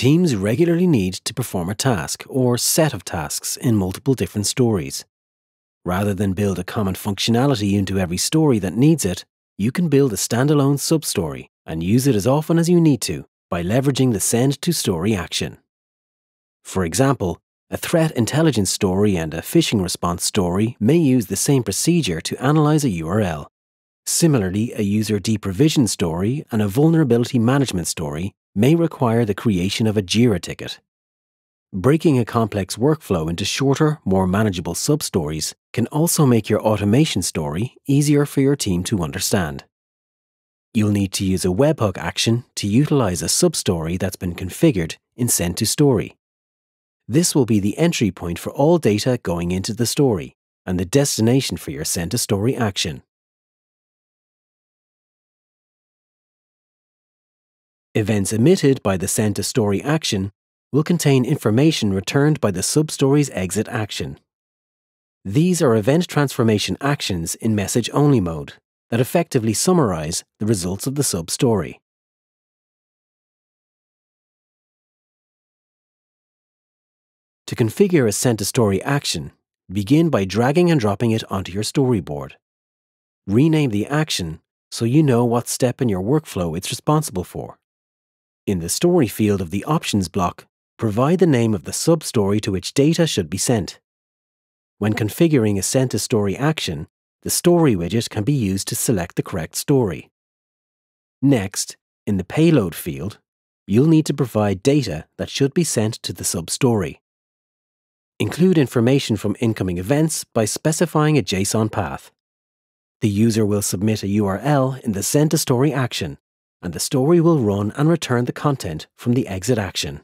Teams regularly need to perform a task or set of tasks in multiple different stories. Rather than build a common functionality into every story that needs it, you can build a standalone substory and use it as often as you need to by leveraging the send to story action. For example, a threat intelligence story and a phishing response story may use the same procedure to analyze a URL. Similarly, a user deprovision story and a vulnerability management story may require the creation of a JIRA ticket. Breaking a complex workflow into shorter, more manageable sub-stories can also make your automation story easier for your team to understand. You'll need to use a webhook action to utilize a sub-story that's been configured in Send to Story. This will be the entry point for all data going into the story and the destination for your Send to Story action. Events emitted by the center story action will contain information returned by the substory's exit action. These are event transformation actions in message only mode that effectively summarize the results of the substory. To configure a center Story action, begin by dragging and dropping it onto your storyboard. Rename the action so you know what step in your workflow it's responsible for. In the story field of the options block, provide the name of the sub-story to which data should be sent. When configuring a sent a story action, the story widget can be used to select the correct story. Next, in the payload field, you'll need to provide data that should be sent to the sub-story. Include information from incoming events by specifying a JSON path. The user will submit a URL in the Send a Story action and the story will run and return the content from the exit action.